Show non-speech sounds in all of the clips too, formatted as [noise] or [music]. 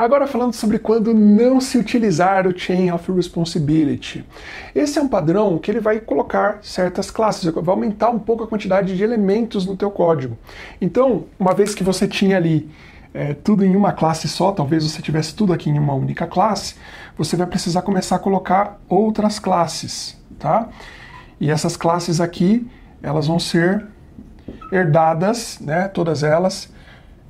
Agora falando sobre quando não se utilizar o Chain of Responsibility. Esse é um padrão que ele vai colocar certas classes, vai aumentar um pouco a quantidade de elementos no teu código. Então, uma vez que você tinha ali é, tudo em uma classe só, talvez você tivesse tudo aqui em uma única classe, você vai precisar começar a colocar outras classes, tá? E essas classes aqui, elas vão ser herdadas, né, todas elas,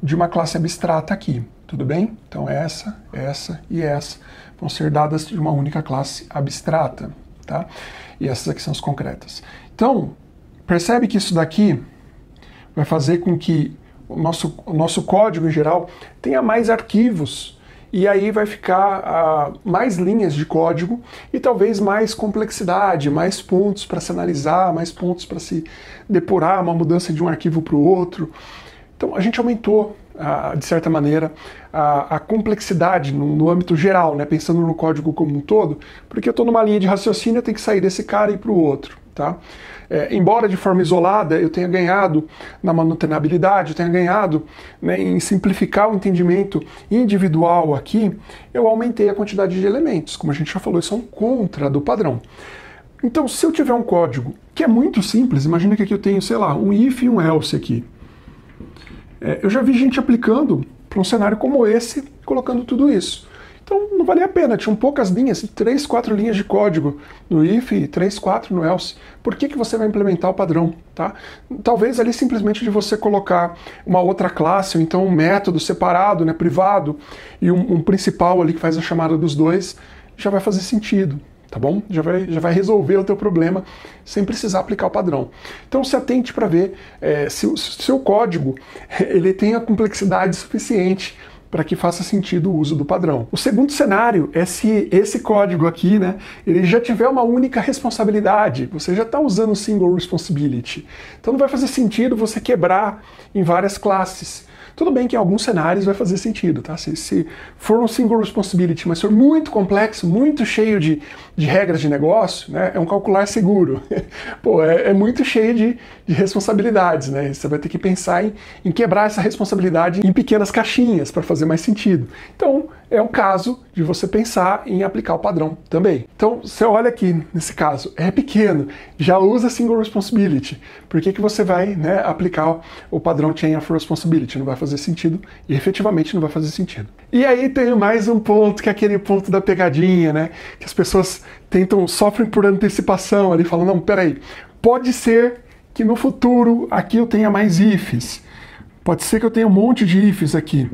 de uma classe abstrata aqui. Tudo bem? Então essa, essa e essa vão ser dadas de uma única classe abstrata, tá? E essas aqui são as concretas. Então, percebe que isso daqui vai fazer com que o nosso, o nosso código em geral tenha mais arquivos e aí vai ficar uh, mais linhas de código e talvez mais complexidade, mais pontos para se analisar, mais pontos para se depurar, uma mudança de um arquivo para o outro. Então a gente aumentou de certa maneira, a, a complexidade no, no, âmbito geral, né, pensando no código como um todo, porque eu estou numa linha de raciocínio, eu tenho que sair desse cara e ir para o outro. Tá? É, embora de forma isolada eu tenha ganhado na manutenabilidade, eu tenha ganhado né, em simplificar o entendimento individual aqui, eu aumentei a quantidade de elementos. Como a gente já falou, isso é um contra do padrão. Então, se eu tiver um código que é muito simples, imagina que aqui eu tenho, sei lá, um if e um else aqui. É, eu já vi gente aplicando para um cenário como esse, colocando tudo isso. Então não valia a pena, tinham poucas linhas, assim, três, quatro linhas de código no if, três, quatro no else. Por que, que você vai implementar o padrão? Tá? Talvez ali simplesmente de você colocar uma outra classe, ou então um método separado, né, privado, e um, um principal ali que faz a chamada dos dois, já vai fazer sentido tá bom? Já vai, já vai resolver o teu problema sem precisar aplicar o padrão. Então se atente para ver é, se o seu código [laughs] ele tem a complexidade suficiente para que faça sentido o uso do padrão. O segundo cenário é se esse código aqui, né, ele já tiver uma única responsabilidade, você já está usando single responsibility. Então não vai fazer sentido você quebrar em várias classes. Tudo bem que em alguns cenários vai fazer sentido, tá? Se, se for um single responsibility, mas for muito complexo, muito cheio de, de regras de negócio, né? É um calcular seguro. [laughs] Pô, é, é, muito cheio de, de responsabilidades, né? Você vai ter que pensar em, em quebrar essa responsabilidade em pequenas caixinhas para fazer mais sentido. Então, é um caso de você pensar em aplicar o padrão também. Então, você olha aqui, nesse caso, é pequeno, já usa single responsibility. Por que, que você vai né, aplicar o padrão chain of responsibility? Não vai fazer sentido e efetivamente não vai fazer sentido. E aí tem mais um ponto, que é aquele ponto da pegadinha, né? Que as pessoas tentam, sofrem por antecipação ali, falam, não, peraí, pode ser que no futuro aqui eu tenha mais ifs. Pode ser que eu tenha um monte de ifs aqui.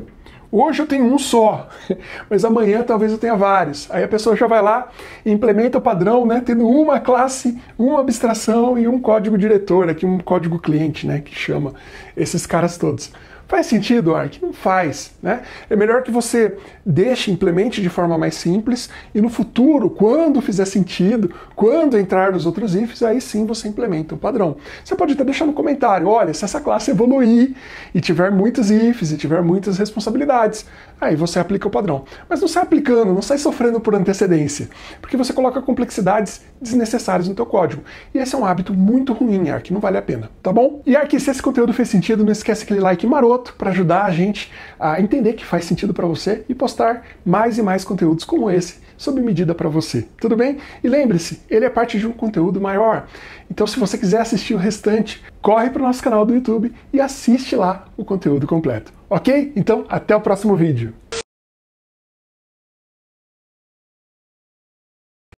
Hoje eu tenho um só, [laughs] mas amanhã talvez eu tenha vários. Aí a pessoa já vai lá e implementa o padrão, né, tendo uma classe, uma abstração e um código diretor, aqui um código cliente, né, que chama esses caras todos. Faz sentido, Ark? Não faz. Né? É melhor que você deixe, implemente de forma mais simples e no futuro, quando fizer sentido, quando entrar nos outros ifs, aí sim você implementa o padrão. Você pode até deixar no comentário, olha, se essa classe evoluir e tiver muitos ifs e tiver muitas responsabilidades, aí você aplica o padrão. Mas não sai aplicando, não sai sofrendo por antecedência, porque você coloca complexidades desnecessárias no teu código. E esse é um hábito muito ruim, Ark, não vale a pena, tá bom? E Ark, se esse conteúdo fez sentido, não esquece aquele like maroto para ajudar a gente a entender que faz sentido para você e postar mais e mais conteúdos como esse sob medida para você. Tudo bem? E lembre-se, ele é parte de um conteúdo maior. Então, se você quiser assistir o restante, corre para o nosso canal do YouTube e assiste lá o conteúdo completo. Ok? Então, até o próximo vídeo.